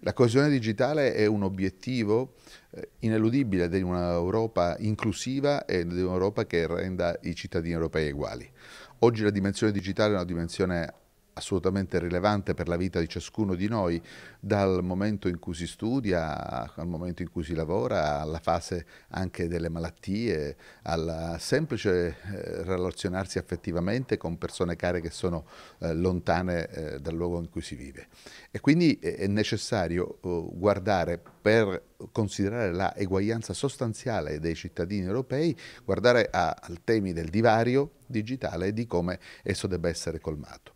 La coesione digitale è un obiettivo eh, ineludibile di un'Europa inclusiva e di un'Europa che renda i cittadini europei uguali. Oggi la dimensione digitale è una dimensione assolutamente rilevante per la vita di ciascuno di noi, dal momento in cui si studia al momento in cui si lavora, alla fase anche delle malattie, al semplice eh, relazionarsi affettivamente con persone care che sono eh, lontane eh, dal luogo in cui si vive. E quindi è necessario eh, guardare per considerare la eguaglianza sostanziale dei cittadini europei, guardare a, a temi del divario digitale e di come esso debba essere colmato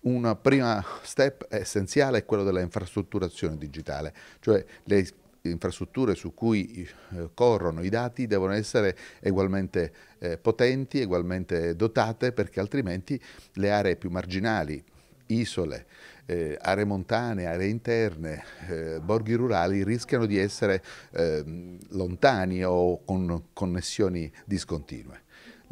un primo step essenziale è quello della infrastrutturazione digitale, cioè le infrastrutture su cui eh, corrono i dati devono essere ugualmente eh, potenti, ugualmente dotate, perché altrimenti le aree più marginali, isole, eh, aree montane, aree interne, eh, borghi rurali rischiano di essere eh, lontani o con connessioni discontinue.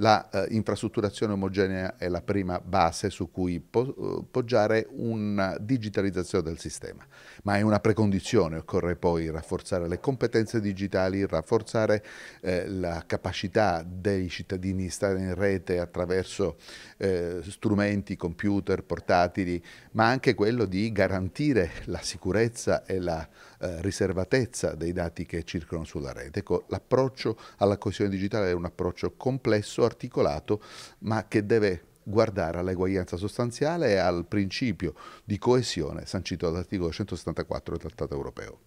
La eh, infrastrutturazione omogenea è la prima base su cui po eh, poggiare una digitalizzazione del sistema, ma è una precondizione, occorre poi rafforzare le competenze digitali, rafforzare eh, la capacità dei cittadini di stare in rete attraverso eh, strumenti, computer, portatili, ma anche quello di garantire la sicurezza e la eh, riservatezza dei dati che circolano sulla rete. Ecco, l'approccio alla coesione digitale è un approccio complesso, articolato, ma che deve guardare all'eguaglianza sostanziale e al principio di coesione sancito dall'articolo 174 del Trattato europeo.